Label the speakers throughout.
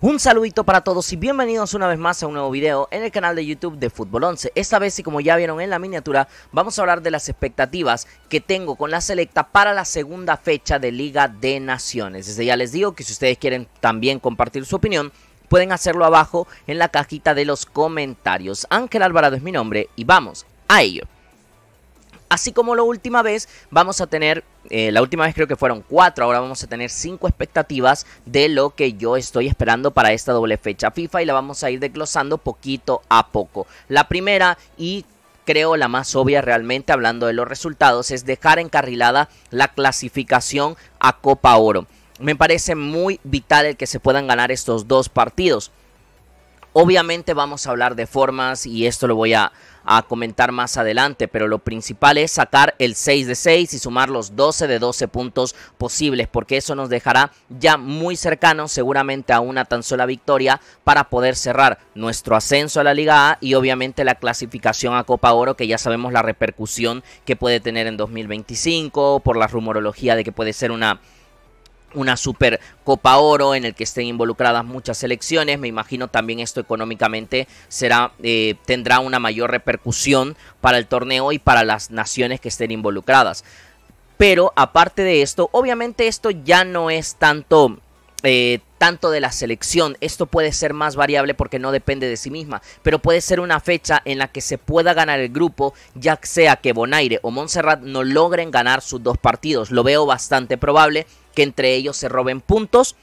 Speaker 1: Un saludito para todos y bienvenidos una vez más a un nuevo video en el canal de YouTube de Fútbol 11. Esta vez y como ya vieron en la miniatura, vamos a hablar de las expectativas que tengo con la selecta para la segunda fecha de Liga de Naciones. Desde ya les digo que si ustedes quieren también compartir su opinión, pueden hacerlo abajo en la cajita de los comentarios. Ángel Alvarado es mi nombre y vamos a ello. Así como la última vez, vamos a tener, eh, la última vez creo que fueron cuatro, ahora vamos a tener cinco expectativas de lo que yo estoy esperando para esta doble fecha FIFA y la vamos a ir desglosando poquito a poco. La primera y creo la más obvia realmente hablando de los resultados es dejar encarrilada la clasificación a Copa Oro. Me parece muy vital el que se puedan ganar estos dos partidos. Obviamente vamos a hablar de formas y esto lo voy a, comentar más adelante, pero lo principal es sacar el 6 de 6 y sumar los 12 de 12 puntos posibles, porque eso nos dejará ya muy cercanos seguramente a una tan sola victoria para poder cerrar nuestro ascenso a la Liga A y obviamente la clasificación a Copa Oro, que ya sabemos la repercusión que puede tener en 2025 por la rumorología de que puede ser una una super Copa Oro en el que estén involucradas muchas selecciones. Me imagino también esto económicamente será eh, tendrá una mayor repercusión para el torneo y para las naciones que estén involucradas. Pero aparte de esto, obviamente esto ya no es tanto eh, tanto de la selección. Esto puede ser más variable porque no depende de sí misma, pero puede ser una fecha en la que se pueda ganar el grupo, ya sea que Bonaire o Montserrat no logren ganar sus dos partidos. Lo veo bastante probable que entre ellos se roben puntos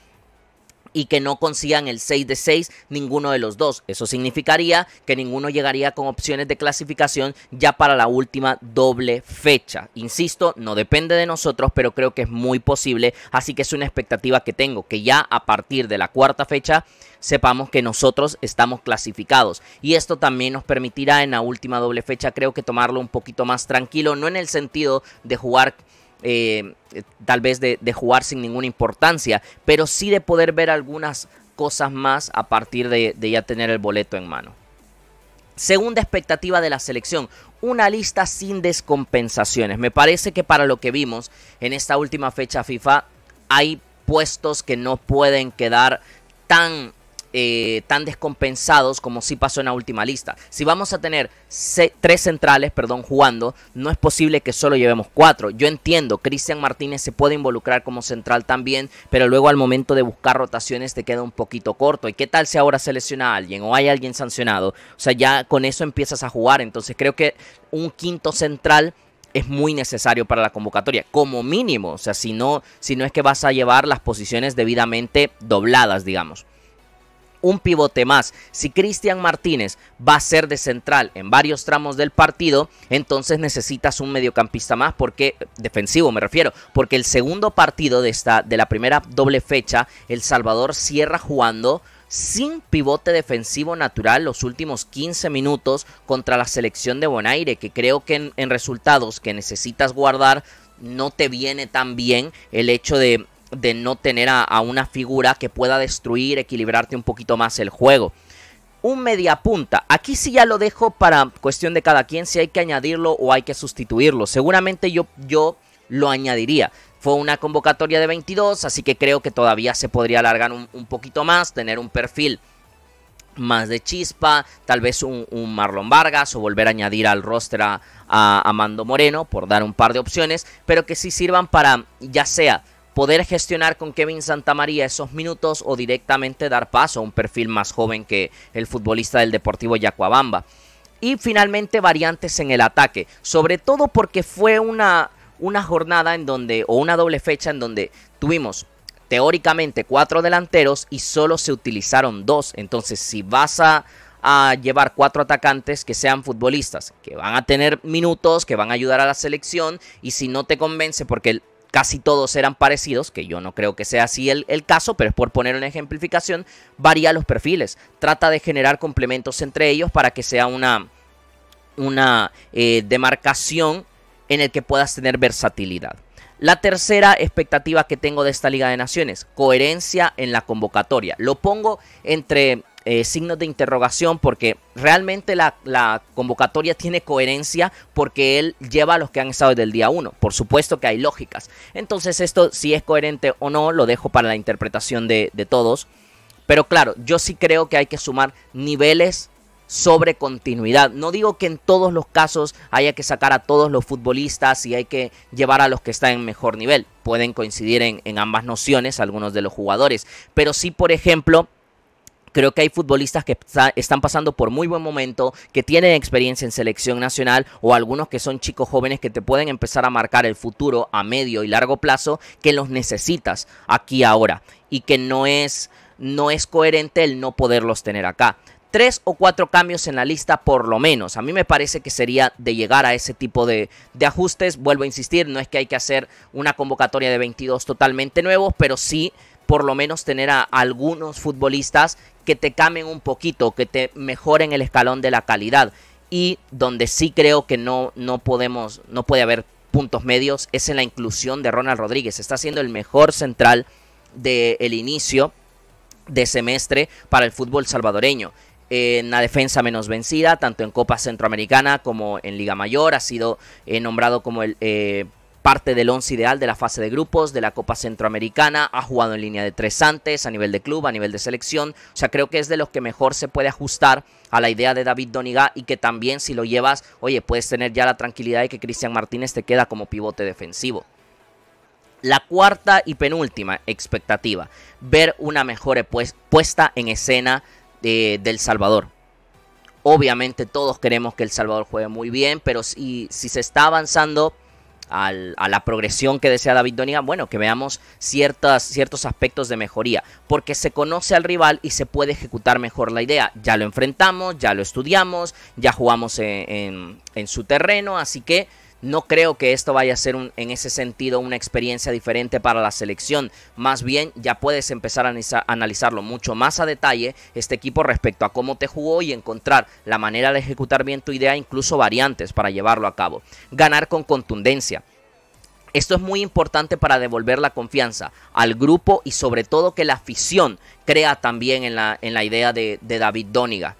Speaker 1: y que no consigan el 6 de 6 ninguno de los dos. Eso significaría que ninguno llegaría con opciones de clasificación ya para la última doble fecha. Insisto, no depende de nosotros, pero creo que es muy posible, así que es una expectativa que tengo, que ya a partir de la cuarta fecha sepamos que nosotros estamos clasificados. Y esto también nos permitirá en la última doble fecha, creo que tomarlo un poquito más tranquilo, no en el sentido de jugar eh, tal vez de, jugar sin ninguna importancia, pero sí de poder ver algunas cosas más a partir de, de ya tener el boleto en mano. Segunda expectativa de la selección, una lista sin descompensaciones. Me parece que para lo que vimos en esta última fecha FIFA hay puestos que no pueden quedar tan eh, tan descompensados como si pasó en la última lista. Si vamos a tener tres centrales, perdón, jugando, no es posible que solo llevemos cuatro. Yo entiendo, Cristian Martínez se puede involucrar como central también, pero luego al momento de buscar rotaciones te queda un poquito corto. ¿Y qué tal si ahora selecciona a alguien o hay alguien sancionado? O sea, ya con eso empiezas a jugar. Entonces creo que un quinto central es muy necesario para la convocatoria, como mínimo. O sea, si no, si no es que vas a llevar las posiciones debidamente dobladas, digamos un pivote más. Si Cristian Martínez va a ser de central en varios tramos del partido, entonces necesitas un mediocampista más porque defensivo me refiero, porque el segundo partido de esta de la primera doble fecha, El Salvador cierra jugando sin pivote defensivo natural los últimos 15 minutos contra la selección de Bonaire, que creo que en resultados que necesitas guardar no te viene tan bien el hecho de de no tener a, una figura que pueda destruir, equilibrarte un poquito más el juego. Un media punta. Aquí sí ya lo dejo para cuestión de cada quien, si hay que añadirlo o hay que sustituirlo. Seguramente yo, yo lo añadiría. Fue una convocatoria de 22, así que creo que todavía se podría alargar un, poquito más, tener un perfil más de chispa, tal vez un, Marlon Vargas o volver a añadir al roster a, Amando Mando Moreno, por dar un par de opciones, pero que sí sirvan para, ya sea poder gestionar con Kevin Santamaría esos minutos o directamente dar paso a un perfil más joven que el futbolista del Deportivo Yacuabamba. Y finalmente variantes en el ataque, sobre todo porque fue una, una jornada en donde, o una doble fecha en donde tuvimos teóricamente cuatro delanteros y solo se utilizaron dos. Entonces, si vas a, llevar cuatro atacantes que sean futbolistas, que van a tener minutos, que van a ayudar a la selección, y si no te convence, porque el casi todos eran parecidos, que yo no creo que sea así el, caso, pero es por poner una ejemplificación, varía los perfiles, trata de generar complementos entre ellos para que sea una, una eh, demarcación en el que puedas tener versatilidad. La tercera expectativa que tengo de esta Liga de Naciones, coherencia en la convocatoria. Lo pongo entre eh, signos de interrogación porque realmente la, convocatoria tiene coherencia porque él lleva a los que han estado desde el día 1. Por supuesto que hay lógicas. Entonces esto si es coherente o no lo dejo para la interpretación de, todos. Pero claro, yo sí creo que hay que sumar niveles sobre continuidad. No digo que en todos los casos haya que sacar a todos los futbolistas y hay que llevar a los que están en mejor nivel. Pueden coincidir en, en ambas nociones algunos de los jugadores. Pero sí, por ejemplo, Creo que hay futbolistas que están pasando por muy buen momento, que tienen experiencia en selección nacional o algunos que son chicos jóvenes que te pueden empezar a marcar el futuro a medio y largo plazo que los necesitas aquí ahora y que no es, no es coherente el no poderlos tener acá tres o cuatro cambios en la lista por lo menos. A mí me parece que sería de llegar a ese tipo de, de, ajustes. Vuelvo a insistir, no es que hay que hacer una convocatoria de 22 totalmente nuevos, pero sí por lo menos tener a algunos futbolistas que te camen un poquito, que te mejoren el escalón de la calidad. Y donde sí creo que no, no podemos, no puede haber puntos medios, es en la inclusión de Ronald Rodríguez. Está siendo el mejor central del inicio de semestre para el fútbol salvadoreño. En la defensa menos vencida, tanto en Copa Centroamericana como en Liga Mayor, ha sido eh, nombrado como el eh, parte del once ideal de la fase de grupos de la Copa Centroamericana, ha jugado en línea de tres antes, a nivel de club, a nivel de selección, o sea, creo que es de los que mejor se puede ajustar a la idea de David Doniga y que también si lo llevas, oye, puedes tener ya la tranquilidad de que Cristian Martínez te queda como pivote defensivo. La cuarta y penúltima expectativa, ver una mejor puesta en escena de, eh, del Salvador. Obviamente todos queremos que El Salvador juegue muy bien, pero si, si se está avanzando a la progresión que desea David Doniga bueno, que veamos ciertas, ciertos aspectos de mejoría, porque se conoce al rival y se puede ejecutar mejor la idea. Ya lo enfrentamos, ya lo estudiamos, ya jugamos en, en su terreno, así que no creo que esto vaya a ser en ese sentido una experiencia diferente para la selección. Más bien ya puedes empezar a analizarlo mucho más a detalle este equipo respecto a cómo te jugó y encontrar la manera de ejecutar bien tu idea, incluso variantes para llevarlo a cabo. Ganar con contundencia. Esto es muy importante para devolver la confianza al grupo y sobre todo que la afición crea también en la, idea de David Dóniga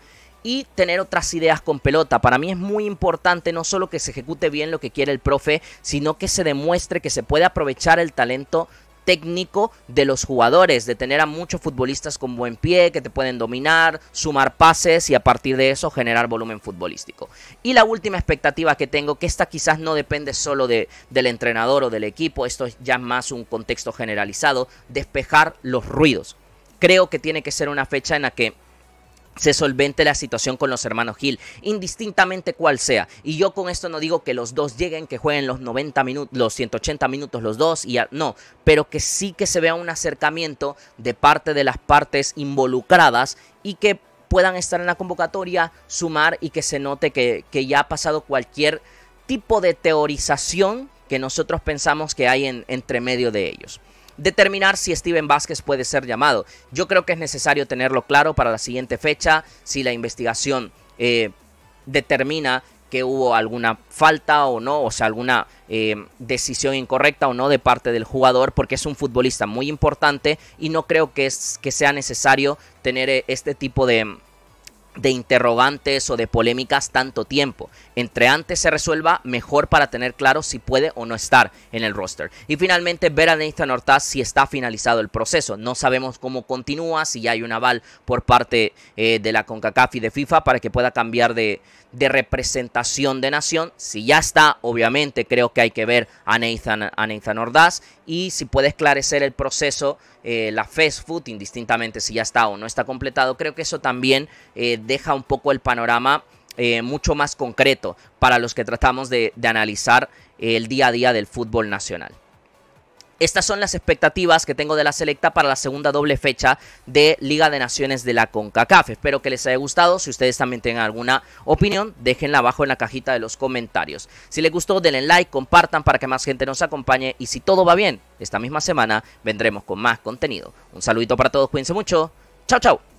Speaker 1: y tener otras ideas con pelota. Para mí es muy importante no solo que se ejecute bien lo que quiere el profe, sino que se demuestre que se puede aprovechar el talento técnico de los jugadores, de tener a muchos futbolistas con buen pie, que te pueden dominar, sumar pases y a partir de eso generar volumen futbolístico. Y la última expectativa que tengo, que esta quizás no depende solo del entrenador o del equipo, esto es ya más un contexto generalizado, despejar los ruidos. Creo que tiene que ser una fecha en la que se solvente la situación con los hermanos Gil, indistintamente cual sea. Y yo con esto no digo que los dos lleguen, que jueguen los 90 minutos, los 180 minutos los dos, y no, pero que sí que se vea un acercamiento de parte de las partes involucradas y que puedan estar en la convocatoria, sumar y que se note que, que ya ha pasado cualquier tipo de teorización que nosotros pensamos que hay en, entre medio de ellos determinar si Steven Vázquez puede ser llamado. Yo creo que es necesario tenerlo claro para la siguiente fecha, si la investigación eh, determina que hubo alguna falta o no, o sea, alguna eh, decisión incorrecta o no de parte del jugador, porque es un futbolista muy importante y no creo que, es, que sea necesario tener eh, este tipo de, de interrogantes o de polémicas tanto tiempo. Entre antes se resuelva, mejor para tener claro si puede o no estar en el roster. Y finalmente ver a Nathan Ortaz si está finalizado el proceso. No sabemos cómo continúa, si hay un aval por parte eh, de la CONCACAF y de FIFA para que pueda cambiar de, de representación de nación. Si ya está, obviamente creo que hay que ver a Nathan, a Ordaz y si puede esclarecer el proceso, eh, la fast food, indistintamente si ya está o no está completado, creo que eso también eh, deja un poco el panorama eh, mucho más concreto para los que tratamos de analizar el día a día del fútbol nacional. Estas son las expectativas que tengo de la selecta para la segunda doble fecha de Liga de Naciones de la CONCACAF. Espero que les haya gustado. Si ustedes también tienen alguna opinión, déjenla abajo en la cajita de los comentarios. Si les gustó, denle like, compartan para que más gente nos acompañe. Y si todo va bien, esta misma semana vendremos con más contenido. Un saludito para todos, cuídense mucho. Chau, chau.